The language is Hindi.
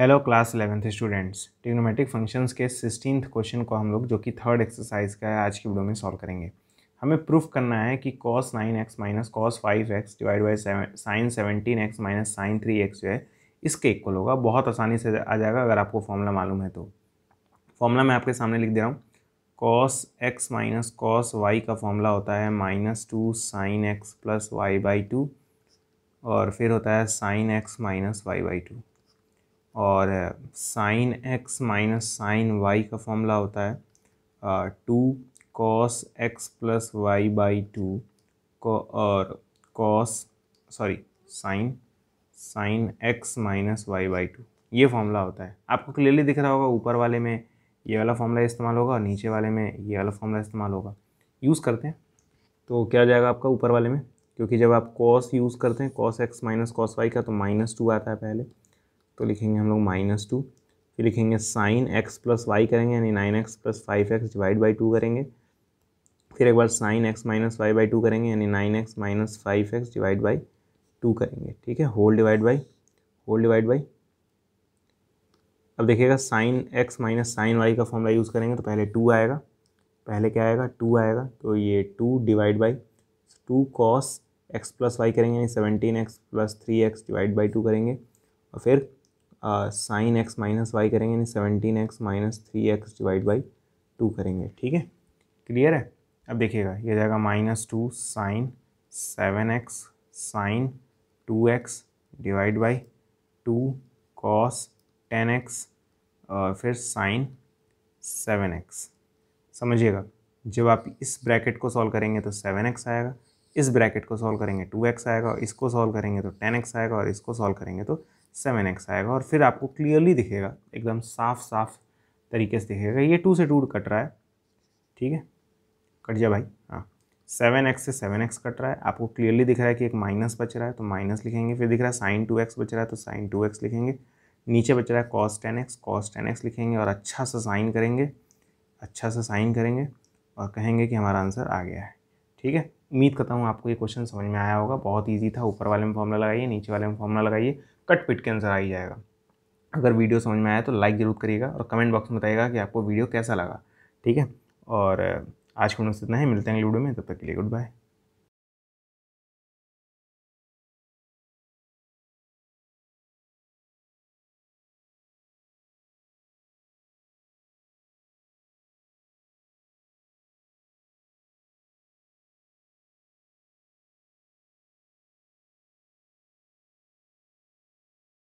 hello class eleventh students trigonometric functions के सिक्सटीन क्वेश्चन को हम लोग जो कि थर्ड एक्सरसाइज का है आज की वीडियो में सॉल्व करेंगे हमें प्रूफ करना है कि cos nine x minus cos five x divide by sine seventeen x minus sine three x जो है इसके इक्वल होगा बहुत आसानी से आ जाएगा अगर आपको फॉर्मूला मालूम है तो फॉर्मूला मैं आपके सामने लिख दे रहा हूँ cos x minus cos y का फॉर्मूला होता है minus two sine x plus y by two और फिर होता है sine x minus y by two और sine x minus sine y का फॉर्मूला होता है two cos x plus y by two को और cos sorry sine sine x minus y by two ये फॉर्मूला होता है आपको क्लियरली दिख रहा होगा ऊपर वाले में ये वाला फॉर्मूला इस्तेमाल होगा और नीचे वाले में ये वाला फॉर्मूला इस्तेमाल होगा यूज़ करते हैं तो क्या जाएगा आपका ऊपर वाले में क्योंकि जब आप कॉस यूज़ करते हैं cos x minus cos y का तो माइनस टू आता है पहले तो लिखेंगे हम लोग माइनस टू फिर लिखेंगे साइन एक्स प्लस वाई करेंगे यानी nine x plus five x divide by two करेंगे फिर एक बार sine x minus y by two करेंगे यानी nine x minus five x divide by two करेंगे ठीक है whole divide by whole divide by अब देखिएगा sine x minus sine y का फॉर्मला यूज़ करेंगे तो पहले टू आएगा पहले क्या आएगा टू आएगा तो ये two divide by two cos x plus y करेंगे यानी seventeen x plus three x divide by two करेंगे और फिर साइन एक्स माइनस वाई करेंगे यानी seventeen x minus three x divide by two करेंगे ठीक है क्लियर है अब देखिएगा ये जाएगा minus two sine seven x sine two x divide by two cos ten x फिर साइन सेवन एक्स समझिएगा जब आप इस ब्रैकेट को सॉल्व करेंगे तो सेवन एक्स आएगा इस ब्रैकेट को सॉल्व करेंगे टू एक्स आएगा इसको सॉल्व करेंगे तो टेन एक्स आएगा और इसको सॉल्व करेंगे तो सेवन एक्स आएगा और फिर आपको क्लियरली दिखेगा एकदम साफ साफ तरीके से दिखेगा ये टू से टू कट रहा है ठीक है कट जा भाई हाँ सेवन एक्स से सेवन एक्स कट रहा है आपको क्लियरली दिख रहा है कि एक माइनस बच रहा है तो माइनस लिखेंगे फिर दिख रहा है साइन टू एक्स बच रहा है तो साइन टू एक्स लिखेंगे नीचे बच रहा है cos ten x cos ten x लिखेंगे और अच्छा सा साइन करेंगे अच्छा सा साइन करेंगे और कहेंगे कि हमारा आंसर आ गया है ठीक है उम्मीद करता हूँ आपको ये क्वेश्चन समझ में आया होगा बहुत ईजी था ऊपर वाले में फॉर्मूला लगाइए नीचे वाले में फॉर्मला लगाइए कट पिट के आंसर आ ही जाएगा अगर वीडियो समझ में आया तो लाइक ज़रूर करिएगा और कमेंट बॉक्स में बताइएगा कि आपको वीडियो कैसा लगा ठीक है और आज के मुझसे इतना ही है मिलते हैं अगले वीडियो में तब तक के लिए गुड बाय